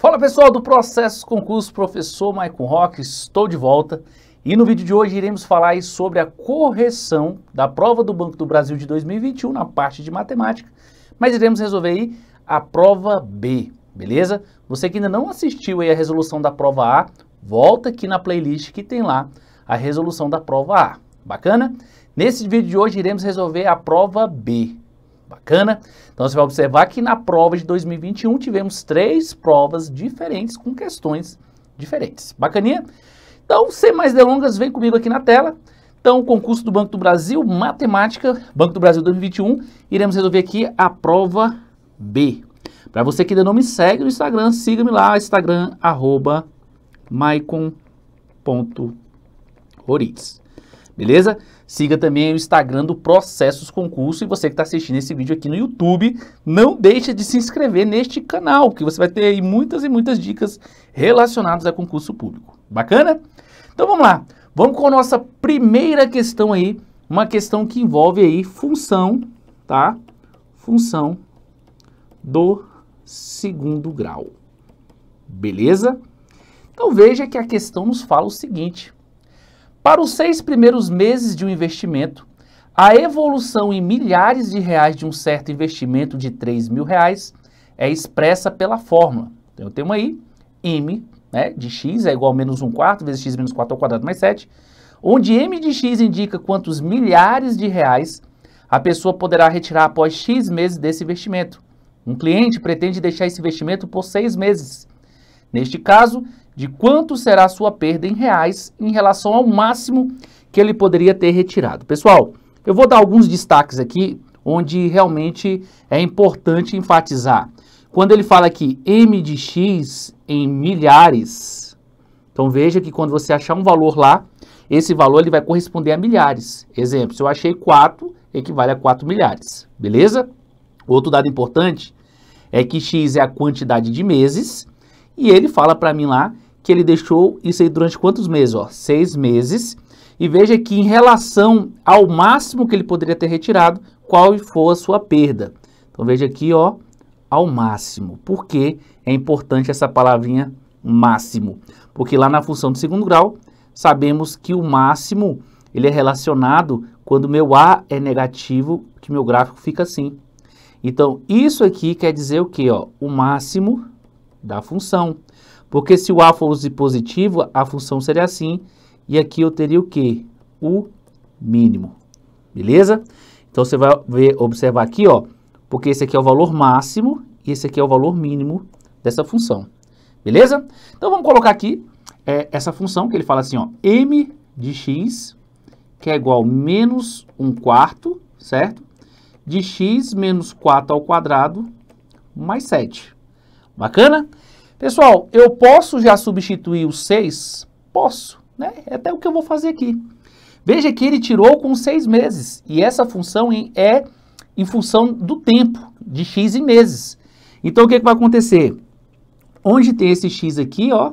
Fala pessoal do Processo Concurso Professor Maicon Rock, estou de volta e no vídeo de hoje iremos falar sobre a correção da prova do Banco do Brasil de 2021 na parte de matemática, mas iremos resolver a prova B, beleza? Você que ainda não assistiu a resolução da prova A, volta aqui na playlist que tem lá a resolução da prova A, bacana? Nesse vídeo de hoje iremos resolver a prova B, Bacana? Então você vai observar que na prova de 2021 tivemos três provas diferentes com questões diferentes. Bacaninha? Então, sem mais delongas, vem comigo aqui na tela. Então, o concurso do Banco do Brasil, Matemática, Banco do Brasil 2021, iremos resolver aqui a prova B. Para você que ainda não me segue no Instagram, siga-me lá, instagram, arroba, maicon.oritz beleza? Siga também o Instagram do Processos Concurso e você que está assistindo esse vídeo aqui no YouTube, não deixe de se inscrever neste canal, que você vai ter aí muitas e muitas dicas relacionadas a concurso público. Bacana? Então vamos lá, vamos com a nossa primeira questão aí, uma questão que envolve aí função, tá? Função do segundo grau. Beleza? Então veja que a questão nos fala o seguinte, para os seis primeiros meses de um investimento, a evolução em milhares de reais de um certo investimento de 3 mil reais é expressa pela fórmula. Então, eu tenho aí M né, de x é igual a menos 1 quarto vezes x menos 4 ao quadrado mais 7, onde M de x indica quantos milhares de reais a pessoa poderá retirar após x meses desse investimento. Um cliente pretende deixar esse investimento por seis meses. Neste caso, de quanto será a sua perda em reais em relação ao máximo que ele poderia ter retirado. Pessoal, eu vou dar alguns destaques aqui onde realmente é importante enfatizar. Quando ele fala aqui M de X em milhares, então veja que quando você achar um valor lá, esse valor ele vai corresponder a milhares. Exemplo, se eu achei 4, equivale a 4 milhares, beleza? Outro dado importante é que X é a quantidade de meses e ele fala para mim lá que ele deixou isso aí durante quantos meses? Ó, seis meses. E veja que em relação ao máximo que ele poderia ter retirado, qual foi a sua perda. Então veja aqui, ó, ao máximo. Por que é importante essa palavrinha máximo? Porque lá na função de segundo grau, sabemos que o máximo ele é relacionado quando meu A é negativo, que meu gráfico fica assim. Então, isso aqui quer dizer o quê? Ó? O máximo da função. Porque se o A fosse positivo, a função seria assim. E aqui eu teria o quê? O mínimo. Beleza? Então, você vai ver, observar aqui, ó. Porque esse aqui é o valor máximo e esse aqui é o valor mínimo dessa função. Beleza? Então, vamos colocar aqui é, essa função que ele fala assim, ó. M de x, que é igual a menos 1 quarto, certo? De x menos 4 ao quadrado mais 7. Bacana? Pessoal, eu posso já substituir o 6? Posso, né? É até o que eu vou fazer aqui. Veja que ele tirou com 6 meses, e essa função é em função do tempo, de x em meses. Então, o que, é que vai acontecer? Onde tem esse x aqui, ó,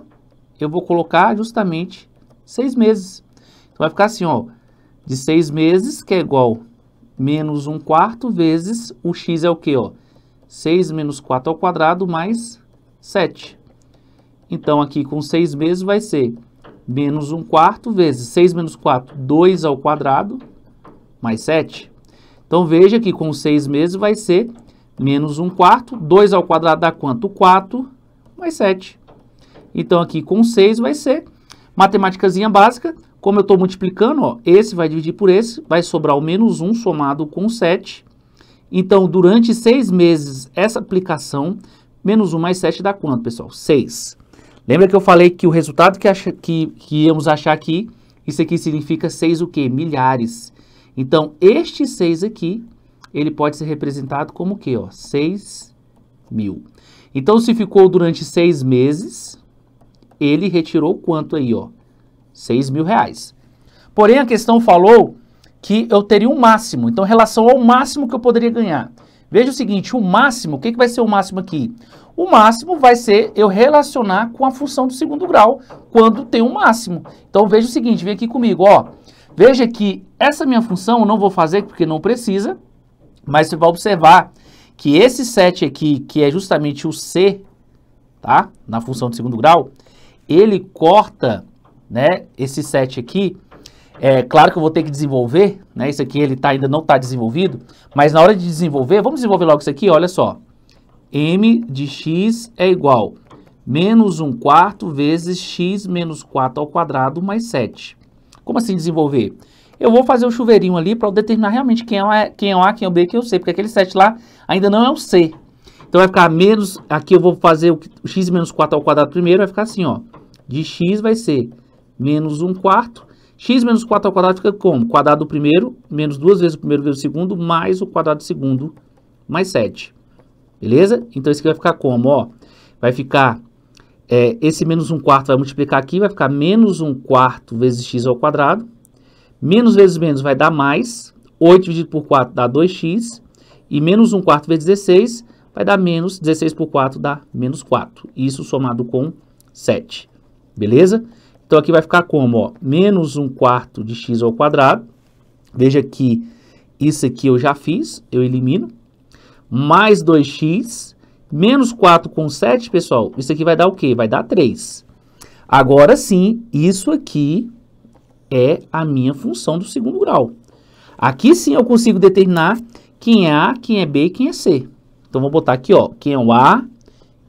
eu vou colocar justamente 6 meses. Então, vai ficar assim, ó, de 6 meses, que é igual menos 1 quarto vezes, o x é o quê, ó? 6 menos 4 ao quadrado mais 7. Então, aqui com 6 meses vai ser menos 1 quarto vezes 6 menos 4, 2 ao quadrado, mais 7. Então, veja que com 6 meses vai ser menos 1 quarto, 2 ao quadrado dá quanto? 4, mais 7. Então, aqui com 6 vai ser matemáticazinha básica. Como eu estou multiplicando, ó, esse vai dividir por esse, vai sobrar o menos 1 somado com 7. Então, durante 6 meses, essa aplicação Menos 1 mais 7 dá quanto, pessoal? 6. Lembra que eu falei que o resultado que, acha, que, que íamos achar aqui, isso aqui significa 6 o quê? Milhares. Então, este 6 aqui, ele pode ser representado como o quê? 6 mil. Então, se ficou durante 6 meses, ele retirou quanto aí? Ó? 6 mil reais. Porém, a questão falou que eu teria um máximo. Então, em relação ao máximo que eu poderia ganhar. Veja o seguinte, o máximo, o que, que vai ser o máximo aqui? O máximo vai ser eu relacionar com a função do segundo grau, quando tem um máximo. Então, veja o seguinte, vem aqui comigo, ó. Veja que essa minha função eu não vou fazer porque não precisa, mas você vai observar que esse 7 aqui, que é justamente o C, tá? Na função de segundo grau, ele corta, né, esse 7 aqui é claro que eu vou ter que desenvolver, né? Isso aqui ele tá, ainda não está desenvolvido, mas na hora de desenvolver, vamos desenvolver logo isso aqui, olha só. M de x é igual menos 1 quarto vezes x menos 4 ao quadrado mais 7. Como assim desenvolver? Eu vou fazer o um chuveirinho ali para determinar realmente quem é, o a, quem é o A, quem é o B, quem é o C, porque aquele 7 lá ainda não é o C. Então vai ficar menos, aqui eu vou fazer o, o x menos 4 ao quadrado primeiro, vai ficar assim, ó. De x vai ser menos 1 quarto x menos 4 ao quadrado fica como? quadrado do primeiro, menos duas vezes o primeiro vezes o segundo, mais o quadrado do segundo, mais 7. Beleza? Então, isso aqui vai ficar como? Ó, vai ficar, é, esse menos 1 quarto vai multiplicar aqui, vai ficar menos 1 quarto vezes x ao quadrado. Menos vezes menos vai dar mais, 8 dividido por 4 dá 2x, e menos 1 quarto vezes 16 vai dar menos, 16 por 4 dá menos 4. Isso somado com 7. Beleza? Então, aqui vai ficar como? Ó, menos 1 quarto de x ao quadrado. Veja que isso aqui eu já fiz, eu elimino. Mais 2x, menos 4 com 7, pessoal, isso aqui vai dar o quê? Vai dar 3. Agora sim, isso aqui é a minha função do segundo grau. Aqui sim eu consigo determinar quem é A, quem é B e quem é C. Então, vou botar aqui, ó, quem é o A,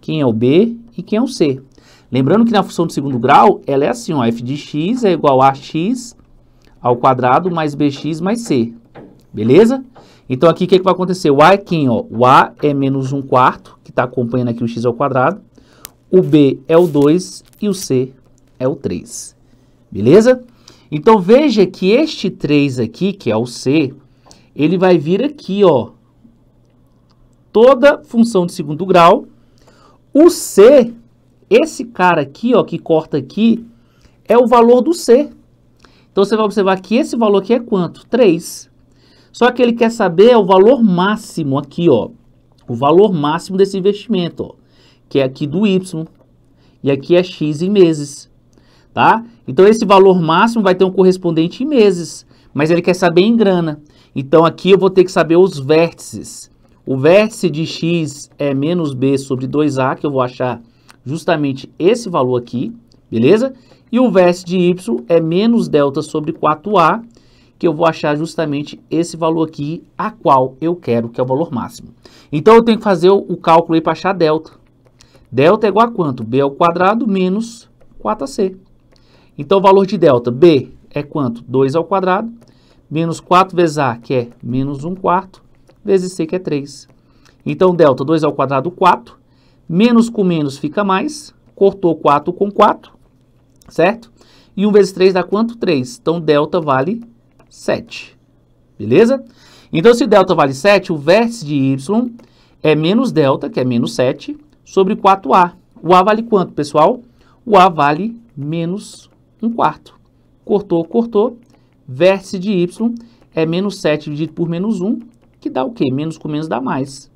quem é o B e quem é o C. Lembrando que na função de segundo grau, ela é assim, ó, f de x é igual a x ao quadrado mais bx mais c, beleza? Então aqui o que, é que vai acontecer? O a é quem? Ó? O a é menos 1 quarto, que está acompanhando aqui o x ao quadrado. O b é o 2 e o c é o 3, beleza? Então veja que este 3 aqui, que é o c, ele vai vir aqui, ó, toda função de segundo grau. O c esse cara aqui, ó, que corta aqui, é o valor do C. Então você vai observar que esse valor aqui é quanto? 3. Só que ele quer saber o valor máximo aqui, ó. O valor máximo desse investimento, ó. Que é aqui do Y. E aqui é X em meses, tá? Então esse valor máximo vai ter um correspondente em meses. Mas ele quer saber em grana. Então aqui eu vou ter que saber os vértices. O vértice de X é menos B sobre 2A, que eu vou achar justamente esse valor aqui, beleza? E o vértice de Y é menos delta sobre 4A, que eu vou achar justamente esse valor aqui, a qual eu quero, que é o valor máximo. Então, eu tenho que fazer o cálculo aí para achar delta. Delta é igual a quanto? B ao quadrado menos 4AC. Então, o valor de delta, B, é quanto? 2 ao quadrado, menos 4 vezes A, que é menos 1 quarto, vezes C, que é 3. Então, delta, 2 ao quadrado, 4, Menos com menos fica mais. Cortou 4 com 4, certo? E 1 vezes 3 dá quanto? 3. Então, delta vale 7. Beleza? Então, se delta vale 7, o vértice de y é menos delta, que é menos 7, sobre 4a. O a vale quanto, pessoal? O a vale menos 1 quarto. Cortou, cortou. Vértice de y é menos 7 dividido por menos 1, que dá o quê? Menos com menos dá mais.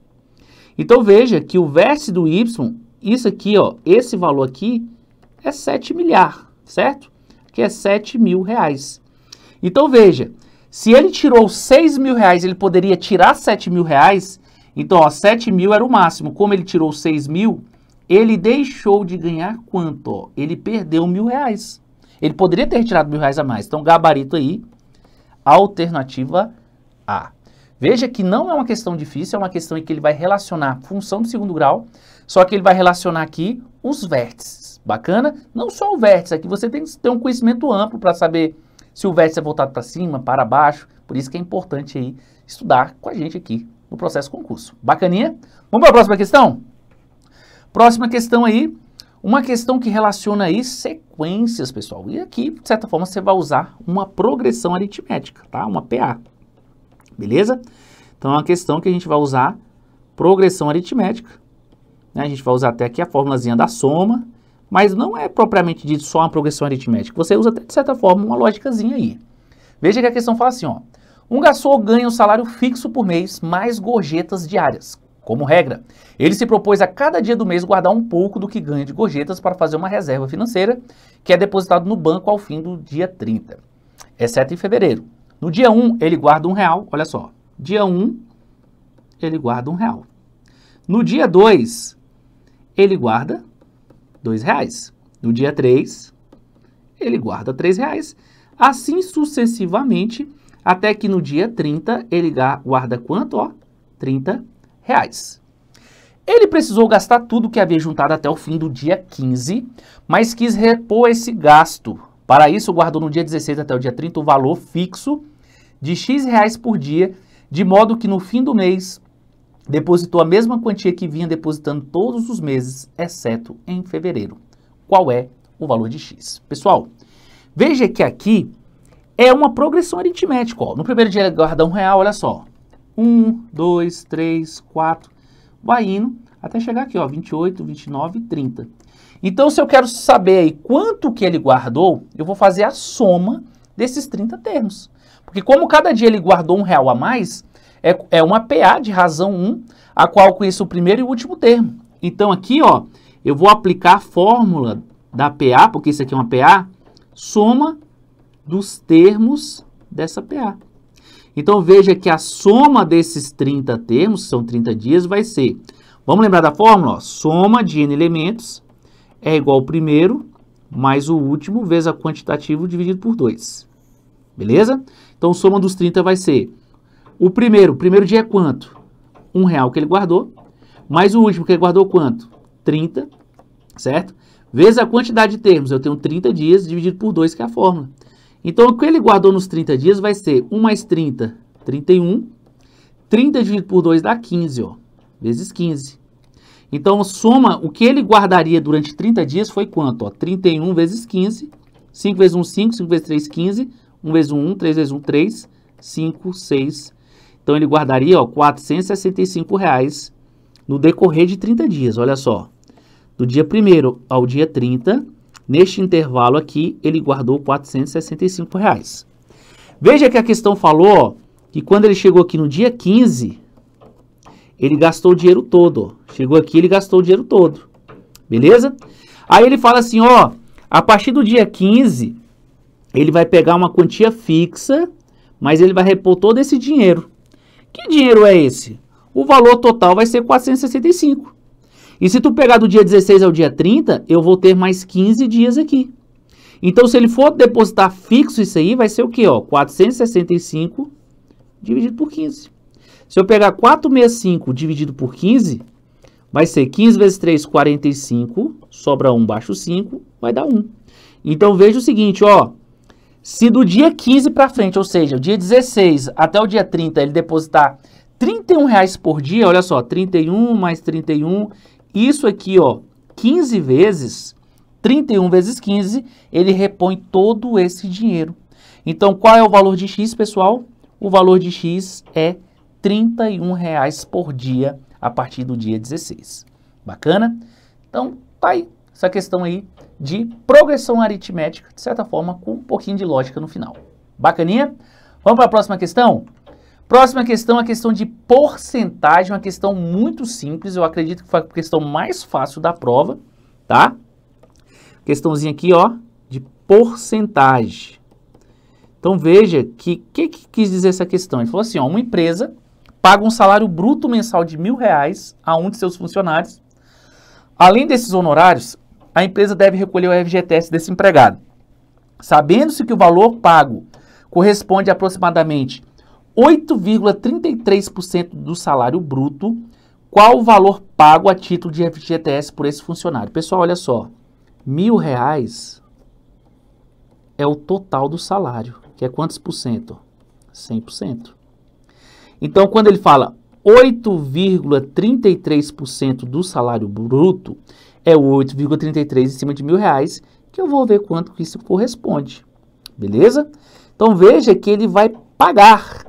Então veja que o vértice do Y, isso aqui, ó, esse valor aqui é 7 milhar, certo? Que é 7 mil reais. Então veja, se ele tirou 6 mil reais, ele poderia tirar 7 mil reais. Então, ó, 7 mil era o máximo. Como ele tirou 6 mil, ele deixou de ganhar quanto? Ó? Ele perdeu mil reais. Ele poderia ter retirado mil reais a mais. Então, gabarito aí, alternativa A. Veja que não é uma questão difícil, é uma questão em que ele vai relacionar função do segundo grau, só que ele vai relacionar aqui os vértices. Bacana? Não só o vértice, aqui você tem que ter um conhecimento amplo para saber se o vértice é voltado para cima, para baixo. Por isso que é importante aí estudar com a gente aqui no processo concurso. Bacaninha? Vamos para a próxima questão? Próxima questão aí, uma questão que relaciona aí sequências, pessoal. E aqui, de certa forma, você vai usar uma progressão aritmética, tá? Uma PA. Beleza? Então é uma questão que a gente vai usar progressão aritmética. Né? A gente vai usar até aqui a formulazinha da soma, mas não é propriamente dito só uma progressão aritmética. Você usa até, de certa forma, uma lógicazinha aí. Veja que a questão fala assim, ó. Um garçom ganha um salário fixo por mês mais gorjetas diárias. Como regra, ele se propôs a cada dia do mês guardar um pouco do que ganha de gorjetas para fazer uma reserva financeira que é depositado no banco ao fim do dia 30, exceto em fevereiro. No dia 1, ele guarda um real, olha só. Dia 1, ele guarda um real. No dia 2, ele guarda dois reais. No dia 3, ele guarda três reais. Assim sucessivamente, até que no dia 30, ele guarda quanto? Ó, 30 reais. Ele precisou gastar tudo que havia juntado até o fim do dia 15, mas quis repor esse gasto. Para isso, guardou no dia 16 até o dia 30 o valor fixo de X reais por dia, de modo que no fim do mês depositou a mesma quantia que vinha depositando todos os meses, exceto em fevereiro. Qual é o valor de X? Pessoal, veja que aqui é uma progressão aritmética. Ó. No primeiro dia ele guarda um real, olha só. 1, 2, 3, 4, vai indo até chegar aqui, ó, 28, 29, 30. Então, se eu quero saber aí quanto que ele guardou, eu vou fazer a soma desses 30 termos. Porque como cada dia ele guardou um real a mais, é, é uma PA de razão 1, a qual conheço o primeiro e o último termo. Então aqui, ó, eu vou aplicar a fórmula da PA, porque isso aqui é uma PA, soma dos termos dessa PA. Então veja que a soma desses 30 termos, são 30 dias, vai ser, vamos lembrar da fórmula, ó, soma de n elementos é igual ao primeiro mais o último vezes a quantitativo dividido por 2. Beleza? Então, soma dos 30 vai ser o primeiro. O primeiro dia é quanto? Um real que ele guardou. Mais o último que ele guardou quanto? 30, certo? Vezes a quantidade de termos. Eu tenho 30 dias dividido por 2, que é a fórmula. Então, o que ele guardou nos 30 dias vai ser 1 mais 30, 31. 30 dividido por 2 dá 15, ó. Vezes 15. Então, soma, o que ele guardaria durante 30 dias foi quanto? Ó, 31 vezes 15, 5 vezes 1, 5, 5 vezes 3, 15, 1 vezes 1, 3 vezes 1, 3, 5, 6. Então, ele guardaria ó, 465 reais no decorrer de 30 dias, olha só. Do dia 1 ao dia 30, neste intervalo aqui, ele guardou 465 reais. Veja que a questão falou ó, que quando ele chegou aqui no dia 15, ele gastou o dinheiro todo. Ó. Chegou aqui, ele gastou o dinheiro todo. Beleza? Aí ele fala assim, ó, a partir do dia 15, ele vai pegar uma quantia fixa, mas ele vai repor todo esse dinheiro. Que dinheiro é esse? O valor total vai ser 465. E se tu pegar do dia 16 ao dia 30, eu vou ter mais 15 dias aqui. Então, se ele for depositar fixo isso aí, vai ser o quê? Ó, 465 dividido por 15. Se eu pegar 465 dividido por 15, vai ser 15 vezes 3, 45, sobra 1, baixo 5, vai dar 1. Então, veja o seguinte, ó, se do dia 15 para frente, ou seja, o dia 16 até o dia 30, ele depositar R$ 31,00 por dia, olha só, 31 mais 31, isso aqui, ó, 15 vezes, 31 vezes 15, ele repõe todo esse dinheiro. Então, qual é o valor de X, pessoal? O valor de X é R$ 31,00 por dia a partir do dia 16. Bacana? Então, tá aí essa questão aí de progressão aritmética, de certa forma, com um pouquinho de lógica no final. Bacaninha? Vamos para a próxima questão? Próxima questão é a questão de porcentagem, uma questão muito simples, eu acredito que foi a questão mais fácil da prova, tá? Questãozinha aqui, ó, de porcentagem. Então veja que o que, que, quis dizer essa questão? Ele falou assim, ó, uma empresa paga um salário bruto mensal de mil reais a um de seus funcionários. Além desses honorários, a empresa deve recolher o FGTS desse empregado. Sabendo-se que o valor pago corresponde a aproximadamente 8,33% do salário bruto, qual o valor pago a título de FGTS por esse funcionário? Pessoal, olha só, mil reais é o total do salário, que é quantos por cento? 100%. Então, quando ele fala 8,33% do salário bruto, é 8,33 em cima de mil reais, que eu vou ver quanto isso corresponde. Beleza? Então veja que ele vai pagar.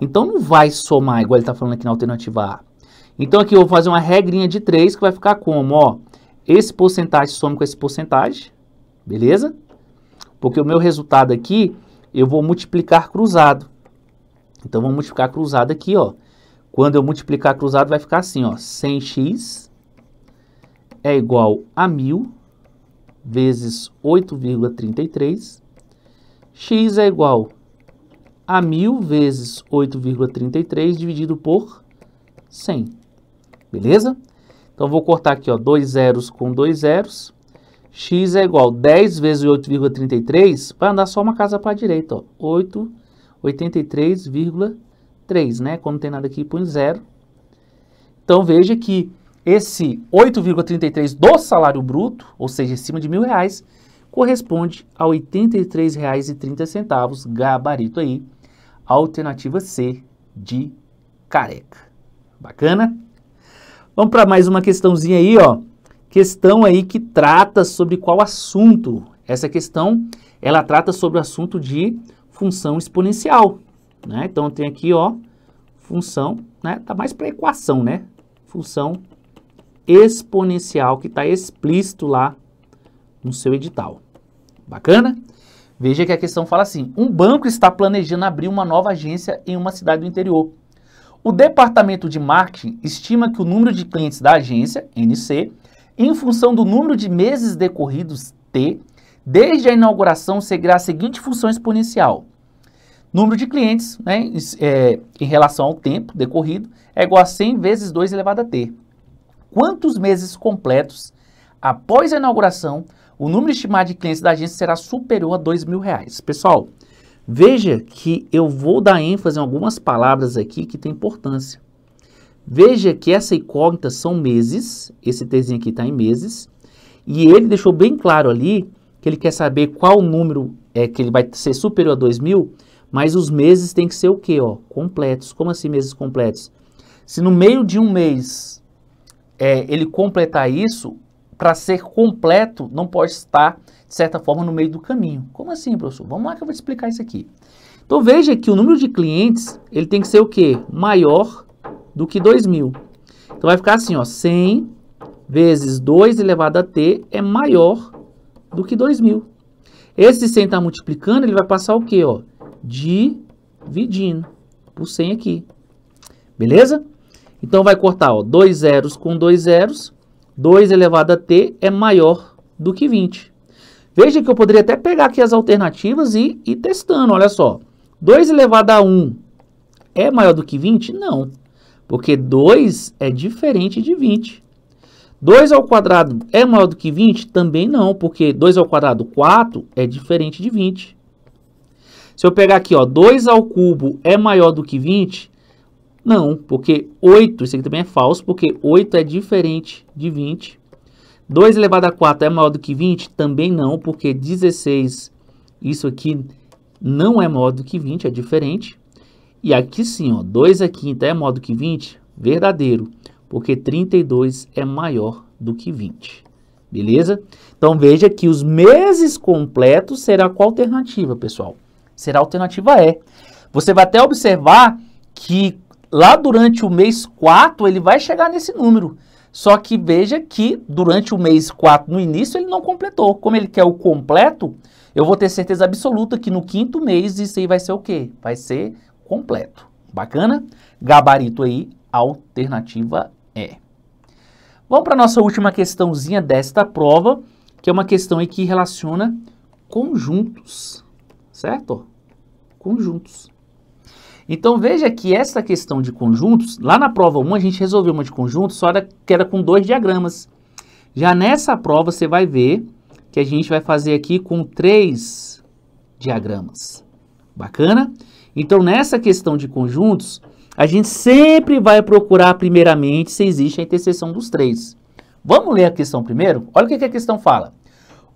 Então não vai somar, igual ele está falando aqui na alternativa A. Então aqui eu vou fazer uma regrinha de 3 que vai ficar como? Ó, esse porcentagem some com esse porcentagem, beleza? Porque o meu resultado aqui, eu vou multiplicar cruzado. Então vou multiplicar cruzado aqui, ó. Quando eu multiplicar cruzado vai ficar assim, ó, 100x é igual a 1.000 vezes 8,33. x é igual a 1.000 vezes 8,33 dividido por 100. Beleza? Então, vou cortar aqui ó, dois zeros com dois zeros. x é igual a 10 vezes 8,33, vai andar só uma casa para a direita. 8,83,3, né? Quando não tem nada aqui, põe zero. Então, veja que esse 8,33 do salário bruto, ou seja, em cima de mil reais, corresponde a R$ 83,30, gabarito aí, alternativa C de careca. Bacana? Vamos para mais uma questãozinha aí, ó. Questão aí que trata sobre qual assunto. Essa questão, ela trata sobre o assunto de função exponencial, né? Então tem aqui, ó, função, né? Tá mais para equação, né? Função exponencial que está explícito lá no seu edital. Bacana? Veja que a questão fala assim: um banco está planejando abrir uma nova agência em uma cidade do interior. O departamento de marketing estima que o número de clientes da agência, NC, em função do número de meses decorridos, T, desde a inauguração seguirá a seguinte função exponencial. Número de clientes, né, é, em relação ao tempo decorrido, é igual a 100 vezes 2 elevado a T quantos meses completos após a inauguração o número estimado de clientes da agência será superior a dois mil reais. Pessoal, veja que eu vou dar ênfase em algumas palavras aqui que tem importância. Veja que essa incógnita são meses, esse Tzinho aqui está em meses, e ele deixou bem claro ali que ele quer saber qual número é que ele vai ser superior a dois mil, mas os meses tem que ser o quê? Ó, completos. Como assim meses completos? Se no meio de um mês é, ele completar isso, para ser completo, não pode estar, de certa forma, no meio do caminho. Como assim, professor? Vamos lá que eu vou te explicar isso aqui. Então veja que o número de clientes, ele tem que ser o quê? Maior do que 2.000. Então vai ficar assim, ó, 100 vezes 2 elevado a t é maior do que 2.000. Esse 100 está multiplicando, ele vai passar o quê? Ó? Dividindo por 100 aqui. Beleza? Então, vai cortar ó, dois zeros com dois zeros. 2 elevado a t é maior do que 20. Veja que eu poderia até pegar aqui as alternativas e ir testando. Olha só, 2 elevado a 1 é maior do que 20? Não, porque 2 é diferente de 20. 2 ao quadrado é maior do que 20? Também não, porque 2 ao quadrado, 4, é diferente de 20. Se eu pegar aqui, ó, 2 ao cubo é maior do que 20, não, porque 8, isso aqui também é falso, porque 8 é diferente de 20. 2 elevado a 4 é maior do que 20? Também não, porque 16, isso aqui não é maior do que 20, é diferente. E aqui sim, ó, 2 a é quinta é maior do que 20? Verdadeiro, porque 32 é maior do que 20. Beleza? Então veja que os meses completos será qual alternativa, pessoal? Será a alternativa E. Você vai até observar que lá durante o mês 4 ele vai chegar nesse número. Só que veja que durante o mês 4, no início, ele não completou. Como ele quer o completo, eu vou ter certeza absoluta que no quinto mês isso aí vai ser o quê? Vai ser completo. Bacana? Gabarito aí, alternativa E. Vamos para a nossa última questãozinha desta prova, que é uma questão aí que relaciona conjuntos, certo? Conjuntos. Então veja que essa questão de conjuntos, lá na prova 1 a gente resolveu uma de conjuntos só era, que era com dois diagramas. Já nessa prova você vai ver que a gente vai fazer aqui com três diagramas. Bacana? Então nessa questão de conjuntos, a gente sempre vai procurar primeiramente se existe a interseção dos três. Vamos ler a questão primeiro? Olha o que a questão fala.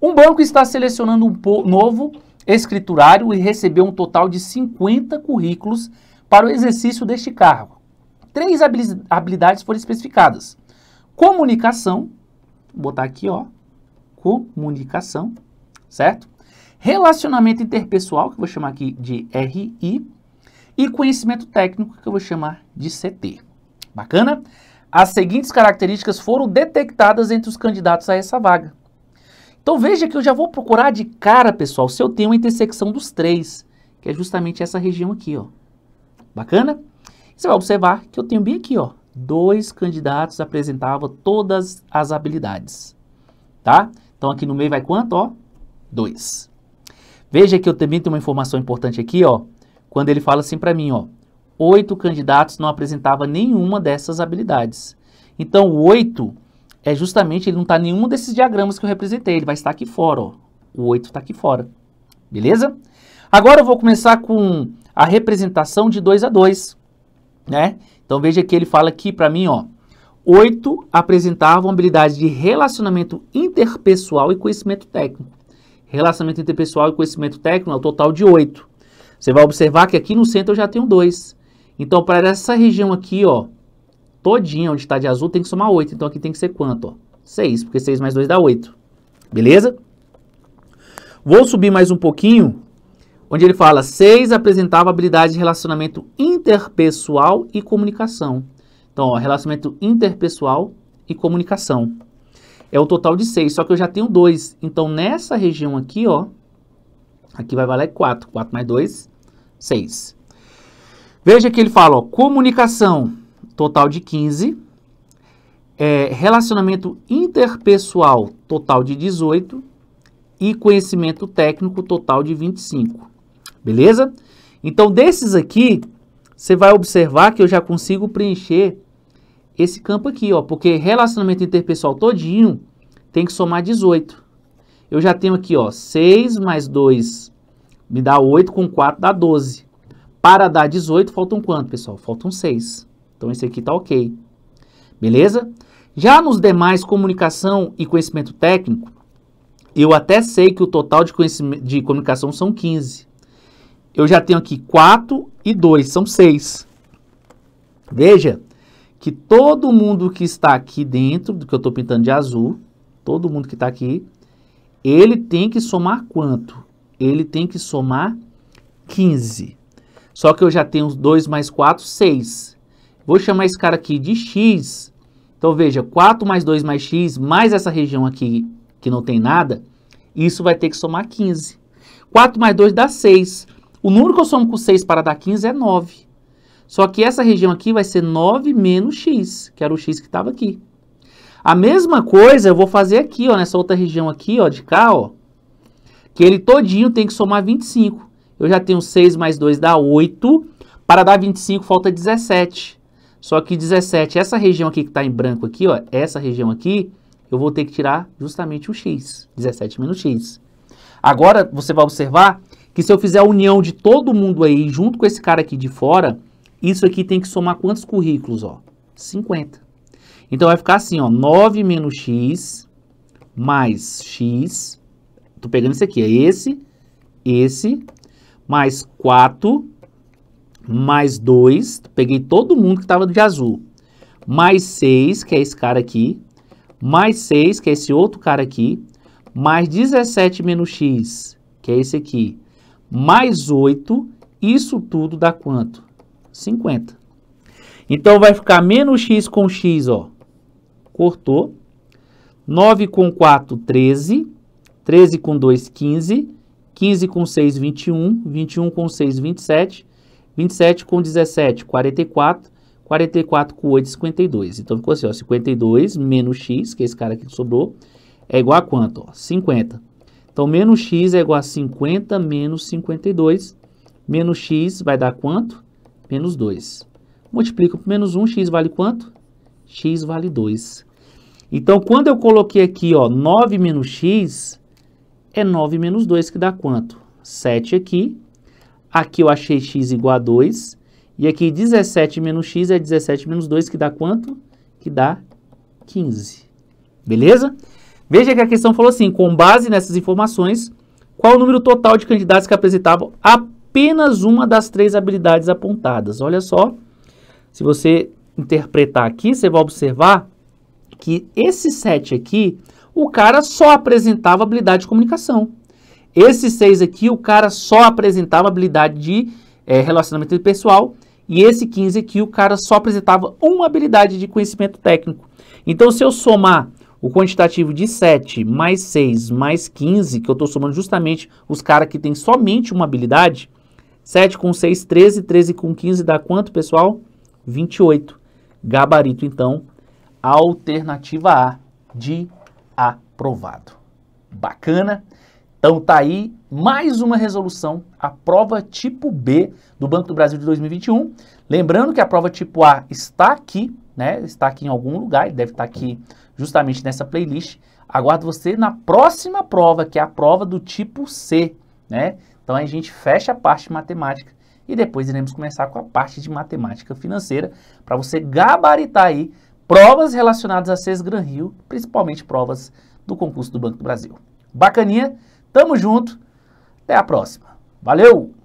Um banco está selecionando um novo escriturário e recebeu um total de 50 currículos para o exercício deste cargo. Três habilidades foram especificadas: comunicação, vou botar aqui, ó, comunicação, certo? Relacionamento interpessoal, que eu vou chamar aqui de RI, e conhecimento técnico, que eu vou chamar de CT. Bacana? As seguintes características foram detectadas entre os candidatos a essa vaga. Então veja que eu já vou procurar de cara, pessoal, se eu tenho uma intersecção dos três, que é justamente essa região aqui, ó. Bacana? Você vai observar que eu tenho bem aqui, ó, dois candidatos apresentavam todas as habilidades, tá? Então aqui no meio vai quanto, ó? Dois. Veja que eu também tenho uma informação importante aqui, ó, quando ele fala assim para mim, ó, oito candidatos não apresentava nenhuma dessas habilidades. Então, oito é justamente ele não está em nenhum desses diagramas que eu representei, ele vai estar aqui fora, ó. o 8 está aqui fora, beleza? Agora eu vou começar com a representação de 2 a 2, né? Então veja que ele fala aqui para mim, ó, 8 apresentavam habilidade de relacionamento interpessoal e conhecimento técnico. Relacionamento interpessoal e conhecimento técnico é o total de 8. Você vai observar que aqui no centro eu já tenho 2. Então, para essa região aqui, ó, todinha onde está de azul tem que somar 8. Então aqui tem que ser quanto? Seis, 6, porque 6 mais 2 dá 8. Beleza? Vou subir mais um pouquinho, onde ele fala 6 apresentava habilidade de relacionamento interpessoal e comunicação. Então, ó, relacionamento interpessoal e comunicação. É o total de 6, só que eu já tenho 2. Então, nessa região aqui, ó, aqui vai valer 4. 4 mais 2, 6. Veja que ele fala, ó, comunicação total de 15. É, relacionamento interpessoal, total de 18. E conhecimento técnico, total de 25. Beleza? Então, desses aqui, você vai observar que eu já consigo preencher esse campo aqui, ó, porque relacionamento interpessoal todinho tem que somar 18. Eu já tenho aqui, ó, 6 mais 2 me dá 8, com 4 dá 12. Para dar 18, faltam quanto, pessoal? Faltam 6. Então esse aqui está ok. Beleza? Já nos demais comunicação e conhecimento técnico, eu até sei que o total de, de comunicação são 15. Eu já tenho aqui 4 e 2, são 6. Veja que todo mundo que está aqui dentro, do que eu estou pintando de azul, todo mundo que está aqui, ele tem que somar quanto? Ele tem que somar 15. Só que eu já tenho 2 mais 4, 6. Vou chamar esse cara aqui de x. Então veja, 4 mais 2 mais x, mais essa região aqui que não tem nada, isso vai ter que somar 15. 4 mais 2 dá 6. O número que eu somo com 6 para dar 15 é 9. Só que essa região aqui vai ser 9 menos x, que era o x que estava aqui. A mesma coisa eu vou fazer aqui, ó, nessa outra região aqui, ó, de cá, ó, que ele todinho tem que somar 25. Eu já tenho 6 mais 2 dá 8, para dar 25 falta 17. Só que 17, essa região aqui que está em branco aqui, ó, essa região aqui, eu vou ter que tirar justamente o x, 17 menos x. Agora, você vai observar que se eu fizer a união de todo mundo aí, junto com esse cara aqui de fora, isso aqui tem que somar quantos currículos, ó? 50. Então, vai ficar assim, ó, 9 menos x mais x, tô pegando esse aqui, é esse, esse, mais 4 mais 2, peguei todo mundo que estava de azul, mais 6, que é esse cara aqui, mais 6, que é esse outro cara aqui, mais 17 menos x, que é esse aqui, mais 8, isso tudo dá quanto? 50. Então, vai ficar menos x com x, ó, cortou, 9 com 4, 13, 13 com 2, 15, 15 com 6, 21, 21 com 6, 27, 27 com 17, 44. 44 com 8, 52. Então, ficou assim, ó, 52 menos x, que é esse cara aqui que sobrou, é igual a quanto? Ó, 50. Então, menos x é igual a 50 menos 52. Menos x vai dar quanto? Menos 2. Multiplica por menos 1, x vale quanto? x vale 2. Então, quando eu coloquei aqui, ó, 9 menos x, é 9 menos 2, que dá quanto? 7 aqui Aqui eu achei x igual a 2. E aqui 17 menos x é 17 menos 2, que dá quanto? Que dá 15. Beleza? Veja que a questão falou assim, com base nessas informações, qual o número total de candidatos que apresentavam apenas uma das três habilidades apontadas? Olha só, se você interpretar aqui, você vai observar que esse 7 aqui, o cara só apresentava habilidade de comunicação. Esses seis aqui, o cara só apresentava habilidade de é, relacionamento pessoal. E esse 15 aqui, o cara só apresentava uma habilidade de conhecimento técnico. Então, se eu somar o quantitativo de 7 mais 6 mais 15, que eu estou somando justamente os caras que têm somente uma habilidade, 7 com 6, 13, 13 com 15 dá quanto, pessoal? 28. Gabarito, então, alternativa A de aprovado. Bacana? Então tá aí mais uma resolução, a prova tipo B do Banco do Brasil de 2021. Lembrando que a prova tipo A está aqui, né? Está aqui em algum lugar, deve estar aqui justamente nessa playlist. Aguardo você na próxima prova, que é a prova do tipo C, né? Então a gente fecha a parte de matemática e depois iremos começar com a parte de matemática financeira para você gabaritar aí provas relacionadas a CES Gran Rio, principalmente provas do concurso do Banco do Brasil. Bacaninha? Tamo junto, até a próxima. Valeu!